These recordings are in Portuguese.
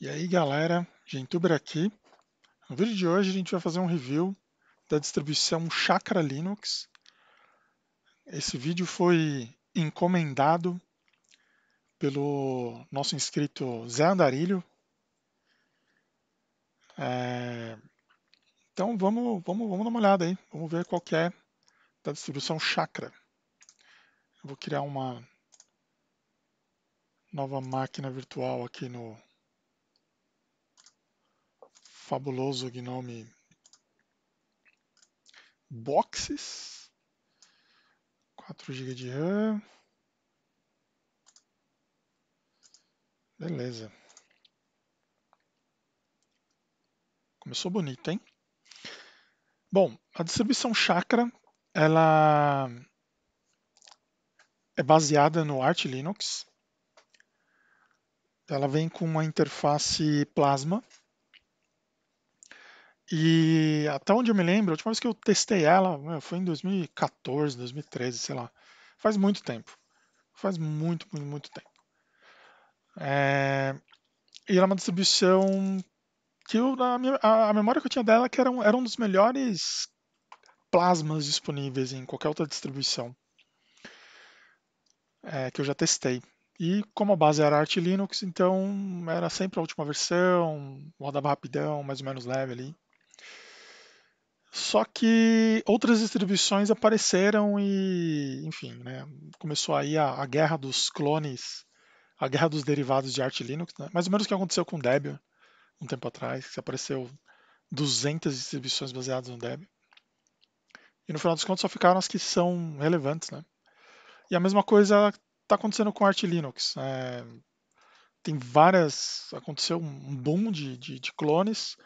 E aí galera, Gentuber aqui. No vídeo de hoje a gente vai fazer um review da distribuição Chakra Linux. Esse vídeo foi encomendado pelo nosso inscrito Zé Andarilho. É... Então vamos, vamos, vamos dar uma olhada aí, vamos ver qual que é da distribuição Chakra. Eu vou criar uma nova máquina virtual aqui no fabuloso gnome boxes, 4 GB de RAM. Beleza. Começou bonito, hein? Bom, a distribuição Chakra, ela é baseada no Arch Linux. Ela vem com uma interface Plasma, e até onde eu me lembro, a última vez que eu testei ela foi em 2014, 2013, sei lá. Faz muito tempo. Faz muito, muito, muito tempo. É... E ela é uma distribuição que eu, a, a, memória que eu tinha dela é que era um, era um dos melhores plasmas disponíveis em qualquer outra distribuição é, que eu já testei. E como a base era Arch Linux, então era sempre a última versão, rodava rapidão, mais ou menos leve ali. Só que outras distribuições apareceram e, enfim, né, começou aí a, a, guerra dos clones, a guerra dos derivados de Arch Linux, né? mais ou menos o que aconteceu com Debian um tempo atrás, que apareceu 200 distribuições baseadas no Debian. E no final dos contos só ficaram as que são relevantes, né? E a mesma coisa está acontecendo com Arch Linux. É, tem várias, aconteceu um boom de, de, de clones,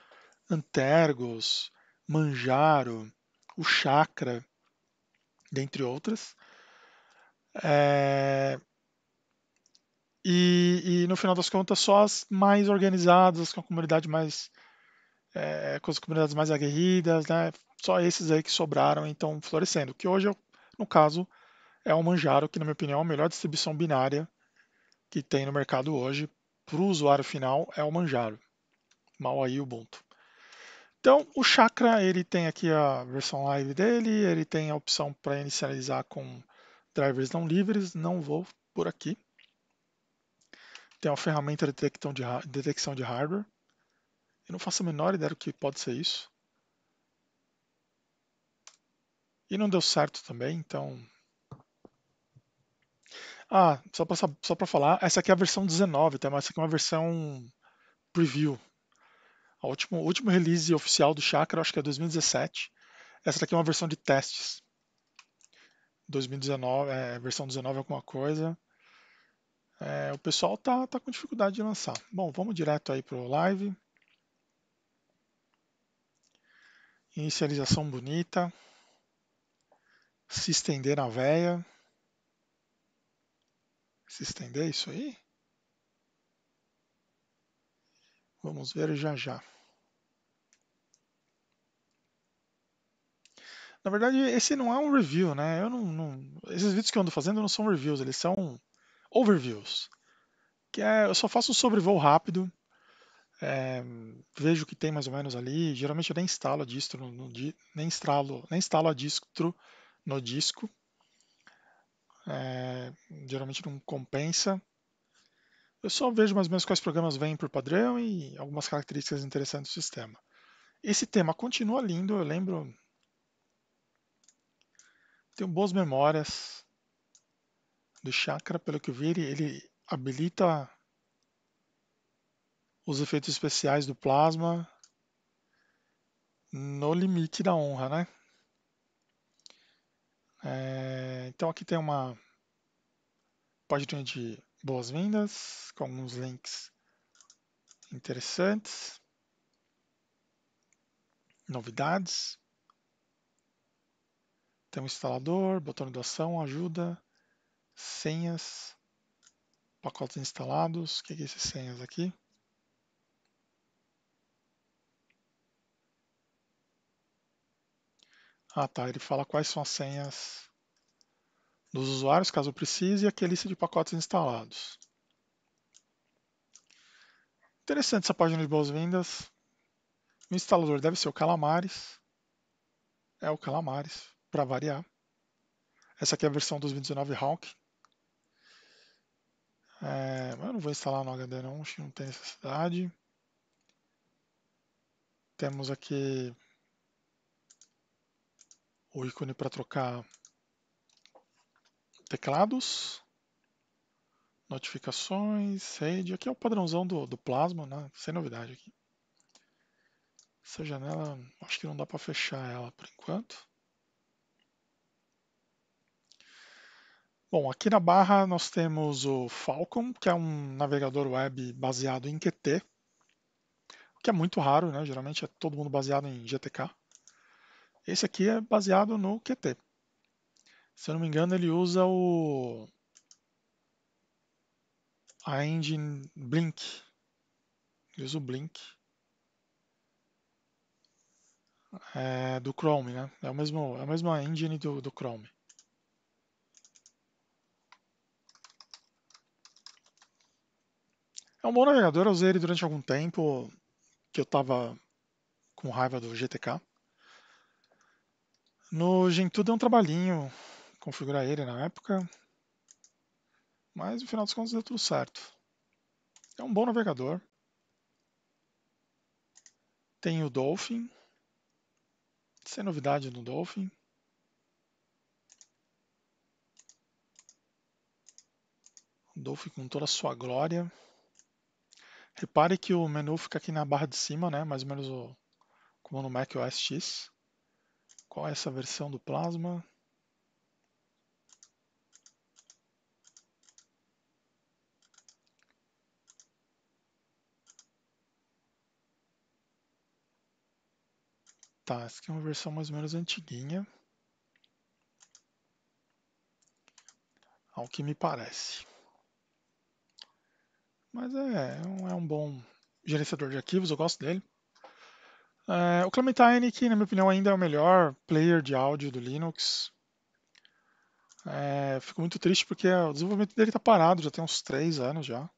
Antergos, Manjaro, o Chakra, dentre outras. É... E, e, no final das contas, só as mais organizadas, as com a comunidade mais. É, com as comunidades mais aguerridas, né? Só esses aí que sobraram então florescendo. Que hoje, é no caso, é o Manjaro, que na minha opinião é a melhor distribuição binária que tem no mercado hoje. Para o usuário final, é o Manjaro. Mal aí o Ubuntu. Então, o Chakra, ele tem aqui a versão live dele, ele tem a opção para inicializar com drivers não livres, não vou por aqui. Tem uma ferramenta de detecção de, hardware. Eu não faço a menor ideia do que pode ser isso. E não deu certo também, então... Ah, só para falar, essa aqui é a versão 19, tá? mas essa aqui é uma versão preview, o último, último release oficial do Chakra, acho que é 2017. Essa daqui é uma versão de testes. 2019, é, versão 19 alguma coisa. É, o pessoal tá, tá com dificuldade de lançar. Bom, vamos direto aí para o live. Inicialização bonita. Se estender na veia. Se estender isso aí? Vamos ver já já. Na verdade, esse não é um review, né? Eu não, não, esses vídeos que eu ando fazendo não são reviews, eles são overviews. Que é, eu só faço um sobrevoo rápido, é, vejo o que tem mais ou menos ali. Geralmente eu nem instalo a distro, no, no, nem, instalo, nem instalo a distro no disco. É, geralmente não compensa. Eu só vejo mais ou menos quais programas vêm por padrão e algumas características interessantes do sistema. Esse tema continua lindo, eu lembro tenho boas memórias do chakra, pelo que eu vi, ele habilita os efeitos especiais do plasma no limite da honra, né? É, então aqui tem uma página de boas-vindas com alguns links interessantes, novidades. Tem um instalador, botão de doação, ajuda, senhas, pacotes instalados. O é que é esses senhas aqui? Ah, tá. Ele fala quais são as senhas dos usuários, caso precise, e aqui a lista de pacotes instalados. Interessante essa página de boas-vindas. O instalador deve ser o Calamares. É o Calamares para variar. Essa aqui é a versão 2019 Hawk. É, mas eu não vou instalar no HD não, acho que não tem necessidade. Temos aqui o ícone para trocar teclados, notificações, rede. Aqui é o padrãozão do, do Plasma, né? sem novidade aqui. Essa janela, acho que não dá para fechar ela por enquanto. Bom, aqui na barra nós temos o Falcon, que é um navegador web baseado em Qt, que é muito raro, né? geralmente é todo mundo baseado em GTK. Esse aqui é baseado no Qt. Se eu não me engano, ele usa o a engine Blink. Ele usa o Blink é, do Chrome, né? É, o mesmo, é a mesma engine do, do Chrome. É um bom navegador, eu usei ele durante algum tempo que eu estava com raiva do GTK. No Gentoo deu um trabalhinho configurar ele na época, mas no final dos contos deu tudo certo. É um bom navegador. Tem o Dolphin, sem novidade no Dolphin. Dolphin com toda a sua glória. Repare que o menu fica aqui na barra de cima, né? mais ou menos o, como no Mac OS X. Qual é essa versão do Plasma? Tá, essa aqui é uma versão mais ou menos antiguinha. Ao que me parece. Mas é, é, é um bom gerenciador de arquivos, eu gosto dele. É, o Clementine, que na minha opinião ainda é o melhor player de áudio do Linux. É, fico muito triste porque o desenvolvimento dele está parado, já tem uns 3 anos já.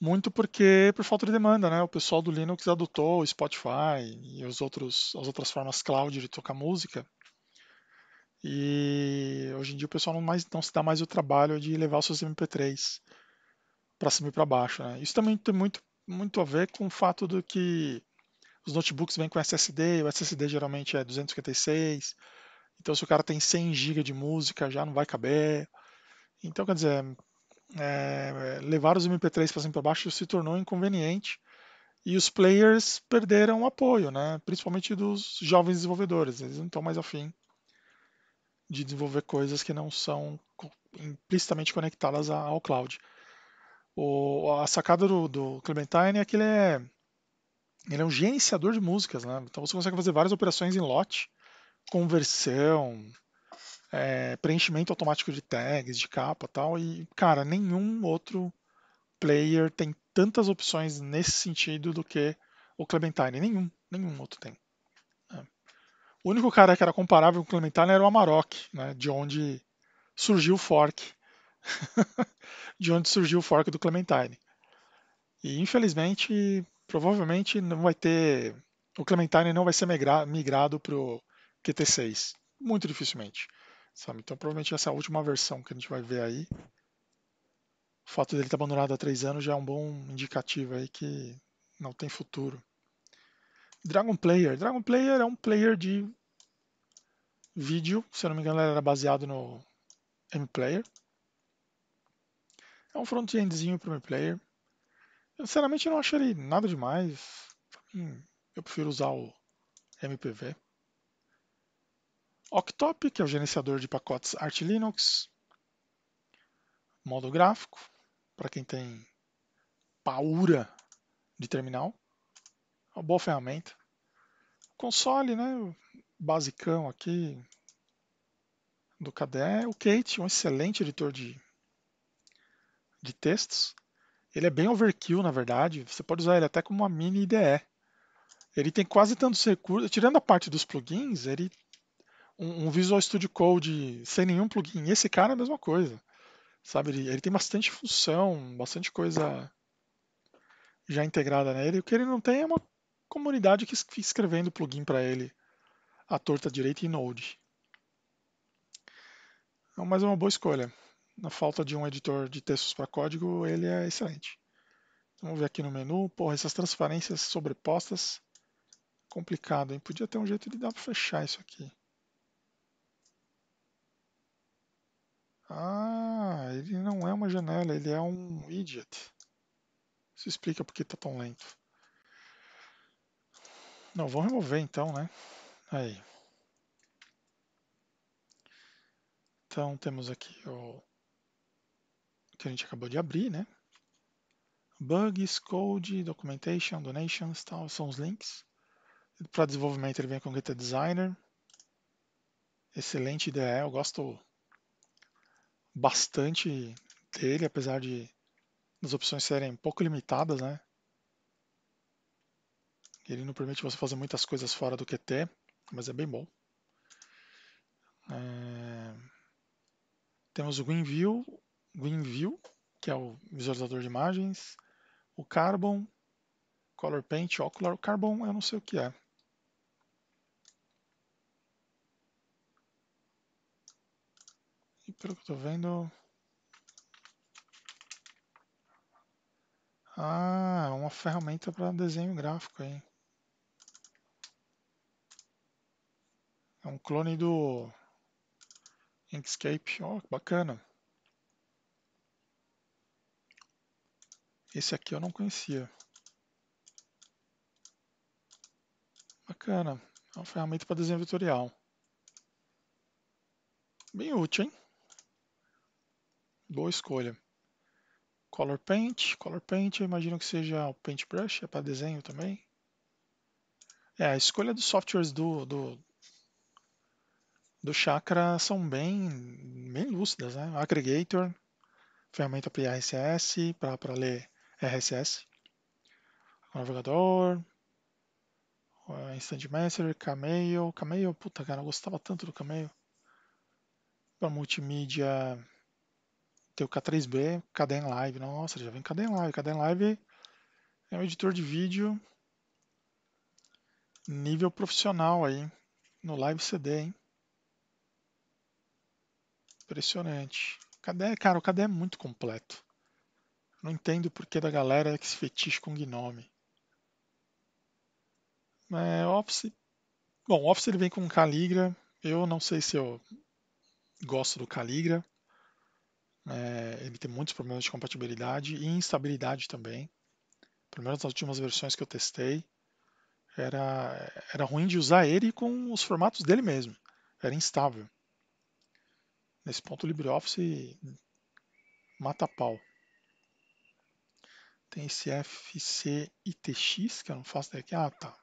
Muito porque por falta de demanda, né? O pessoal do Linux adotou o Spotify e os outros, as outras formas cloud de tocar música. E hoje em dia o pessoal não, mais, não se dá mais o trabalho de levar os seus MP3 para cima e para baixo. Né? Isso também tem muito, muito a ver com o fato do que os notebooks vêm com SSD, o SSD geralmente é 256, então se o cara tem 100 GB de música já não vai caber. Então, quer dizer, é, levar os MP3 para cima e para baixo se tornou inconveniente e os players perderam o apoio, né? principalmente dos jovens desenvolvedores, eles não estão mais afim de desenvolver coisas que não são implicitamente conectadas ao cloud. O, a sacada do, do, Clementine é que ele é, ele é um gerenciador de músicas, né? Então você consegue fazer várias operações em lote, conversão, é, preenchimento automático de tags, de capa tal. E, cara, nenhum outro player tem tantas opções nesse sentido do que o Clementine. Nenhum, nenhum outro tem. Né? O único cara que era comparável com o Clementine era o Amarok, né? De onde surgiu o fork de onde surgiu o fork do Clementine. E infelizmente, provavelmente não vai ter. O Clementine não vai ser migrado para o QT6. Muito dificilmente. Sabe? Então, provavelmente essa última versão que a gente vai ver aí. O fato dele estar tá abandonado há três anos já é um bom indicativo aí que não tem futuro. Dragon Player. Dragon Player é um player de vídeo, se eu não me engano, era baseado no M-Player. É um front-endzinho para o player. Eu, sinceramente, não achei nada demais. Hum, eu prefiro usar o MPV. Octop, que é o gerenciador de pacotes Arch Linux. Modo gráfico, para quem tem paura de terminal. Uma boa ferramenta. Console, né? basicão aqui do KDE. O Kate, um excelente editor de de textos. Ele é bem overkill, na verdade. Você pode usar ele até como uma mini IDE. Ele tem quase tantos recursos, tirando a parte dos plugins, ele um, um Visual Studio Code sem nenhum plugin. Esse cara é a mesma coisa, sabe? Ele, ele tem bastante função, bastante coisa já integrada nele. O que ele não tem é uma comunidade que fica escrevendo plugin para ele à torta direita e Node. Então, mas é uma boa escolha na falta de um editor de textos para código, ele é excelente. vamos ver aqui no menu, porra, essas transparências sobrepostas, complicado, hein? Podia ter um jeito de dar para fechar isso aqui. Ah, ele não é uma janela, ele é um widget. Isso explica porque está tão lento. Não, vamos remover então, né? Aí. Então temos aqui o que a gente acabou de abrir, né? Bugs, code, documentation, donations, tal, são os links. Para desenvolvimento ele vem com Git Designer. Excelente IDE, eu gosto bastante dele, apesar de as opções serem pouco limitadas, né? Ele não permite você fazer muitas coisas fora do QT, mas é bem bom. É... Temos o GreenView, GreenView, que é o visualizador de imagens, o Carbon, Color Paint, Ocular. O Carbon eu não sei o que é. E pelo que eu estou vendo... Ah, é uma ferramenta para desenho gráfico aí. É um clone do Inkscape. Ó, oh, bacana. Esse aqui eu não conhecia. Bacana. É uma ferramenta para desenho vetorial. Bem útil, hein? Boa escolha. Color Paint. Color Paint eu imagino que seja o Paintbrush, é para desenho também. É, a escolha dos softwares do, do, do Chakra são bem, bem lúcidas. Né? Aggregator, ferramenta para IRCS, para ler RSS, navegador, ah, Instant Messenger, Cameo. Cameo, puta cara, eu gostava tanto do Cameo. Para multimídia, tem o K3B, Caden Live. Nossa, já vem Caden Live. Caden Live é um editor de vídeo nível profissional aí, no Live CD, hein? Impressionante. Cadê, cara, o Cadê é muito completo. Não entendo por que da galera que se fetiche com Gnome. É, Office. Bom, Office ele vem com Caligra. Eu não sei se eu gosto do Caligra. É, ele tem muitos problemas de compatibilidade e instabilidade também. Pelo menos nas últimas versões que eu testei, era, era ruim de usar ele com os formatos dele mesmo. Era instável. Nesse ponto, o LibreOffice mata pau. Tem esse FC que eu não faço daqui. É? Ah, tá.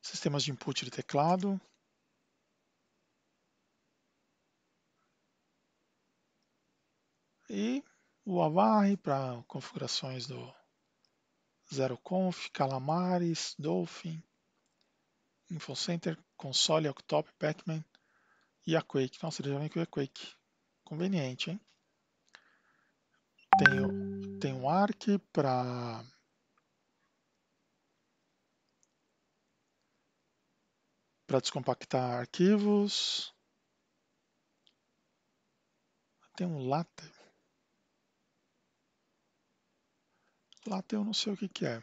Sistemas de input de teclado. E o Avarre para configurações do ZeroConf, Calamares, Dolphin, InfoCenter, Console, Octop, Pacman e a Quake. Nossa, ele já vem com a Quake. Conveniente, hein? Tenho tem um arc para para descompactar arquivos. Tem um latte. Latte eu não sei o que, que é.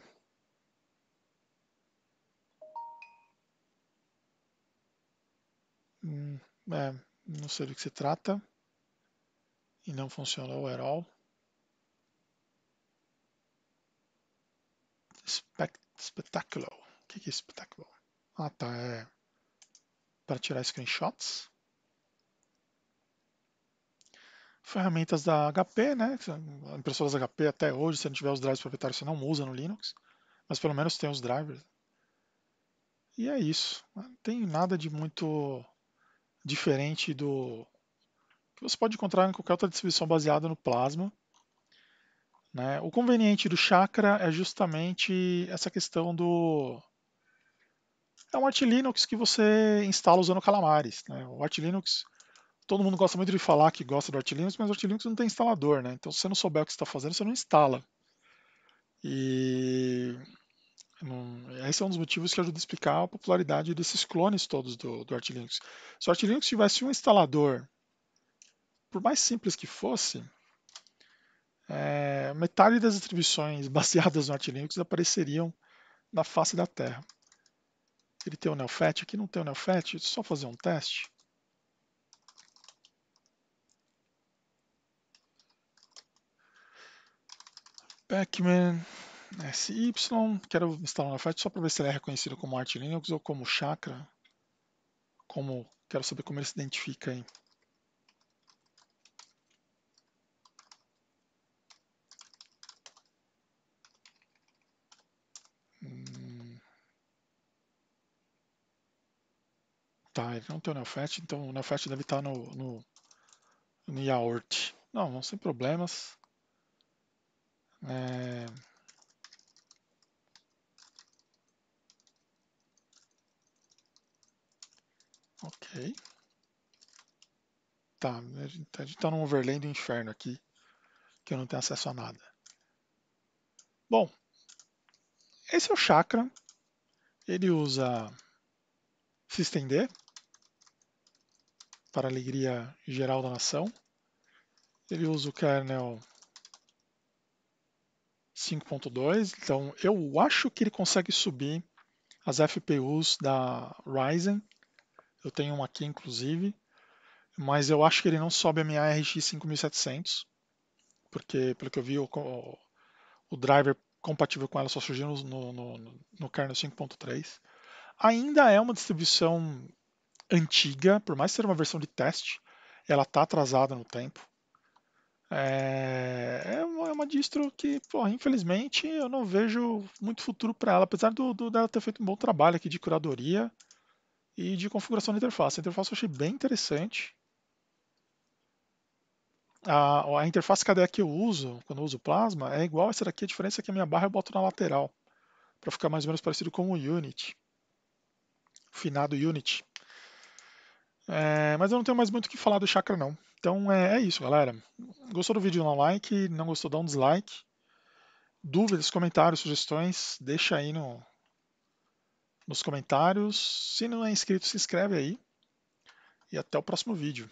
Hum, é. Não sei do que se trata. E não funciona o at all. Spectacular. O que é Spectacular? Ah, tá. É para tirar screenshots. Ferramentas da HP, né? Impressoras HP até hoje, se não tiver os drives proprietários, você não usa no Linux. Mas pelo menos tem os drivers. E é isso. Não tem nada de muito diferente do que você pode encontrar em qualquer outra distribuição baseada no Plasma. Né? O conveniente do chakra é justamente essa questão do. É um Arch Linux que você instala usando calamares. Né? O Arch Linux, todo mundo gosta muito de falar que gosta do Arch Linux, mas o Arch Linux não tem instalador. Né? Então, se você não souber o que está fazendo, você não instala. E esse é um dos motivos que ajuda a explicar a popularidade desses clones todos do, do Arch Linux. Se o Arch Linux tivesse um instalador, por mais simples que fosse, é, metade das distribuições baseadas no Arch Linux apareceriam na face da Terra. Ele tem o NeoFet, aqui não tem o Nelfet, só fazer um teste. Pacman SY, quero instalar o NeoFet só para ver se ele é reconhecido como Arch Linux ou como Chakra. Como, quero saber como ele se identifica aí. Tá, ele não tem o Neofet, então o Neofet deve estar no, no, no Yaort. Não, não sem problemas. É... Ok. Tá, a gente, está num overlay do inferno aqui, que eu não tenho acesso a nada. Bom, esse é o chakra. Ele usa se estender, para a alegria geral da nação. Ele usa o kernel 5.2, então eu acho que ele consegue subir as FPUs da Ryzen. Eu tenho uma aqui, inclusive, mas eu acho que ele não sobe a minha RX 5700, porque, pelo que eu vi, o, o, driver compatível com ela só surgiu no, no, no, no kernel 5.3. Ainda é uma distribuição antiga, por mais ser uma versão de teste, ela está atrasada no tempo. É, é, é, uma, distro que, pô, infelizmente, eu não vejo muito futuro para ela, apesar do, do, dela ter feito um bom trabalho aqui de curadoria e de configuração da interface. A interface eu achei bem interessante. A, a interface KDE que eu uso, quando eu uso Plasma, é igual a essa daqui, a diferença é que a minha barra eu boto na lateral, para ficar mais ou menos parecido com o Unity finado Unity. É, mas eu não tenho mais muito o que falar do chakra, não. Então é, é, isso, galera. Gostou do vídeo? Dá um like. Não gostou? Dá um dislike. Dúvidas, comentários, sugestões, deixa aí no, nos comentários. Se não é inscrito, se inscreve aí. E até o próximo vídeo.